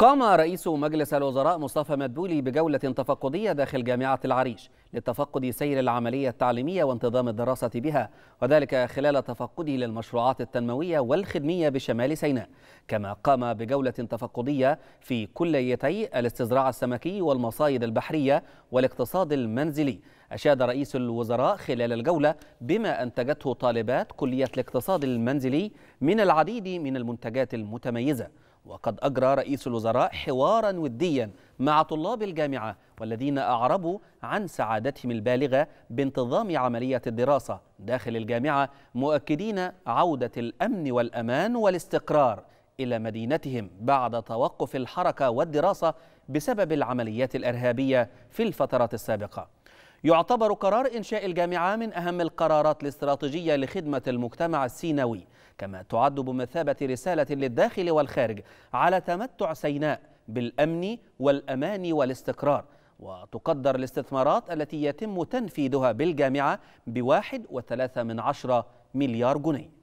قام رئيس مجلس الوزراء مصطفى مدبولي بجولة تفقدية داخل جامعة العريش لتفقد سير العملية التعليمية وانتظام الدراسة بها وذلك خلال تفقده للمشروعات التنموية والخدمية بشمال سيناء كما قام بجولة تفقدية في كليتي الاستزراع السمكي والمصايد البحرية والاقتصاد المنزلي أشاد رئيس الوزراء خلال الجولة بما أنتجته طالبات كلية الاقتصاد المنزلي من العديد من المنتجات المتميزة وقد أجرى رئيس الوزراء حوارا وديا مع طلاب الجامعة والذين أعربوا عن سعادتهم البالغة بانتظام عملية الدراسة داخل الجامعة مؤكدين عودة الأمن والأمان والاستقرار إلى مدينتهم بعد توقف الحركة والدراسة بسبب العمليات الإرهابية في الفترات السابقة يعتبر قرار إنشاء الجامعة من أهم القرارات الاستراتيجية لخدمة المجتمع السيناوي كما تعد بمثابة رسالة للداخل والخارج على تمتع سيناء بالأمن والأمان والاستقرار وتقدر الاستثمارات التي يتم تنفيذها بالجامعة بواحد وثلاثة من عشرة مليار جنيه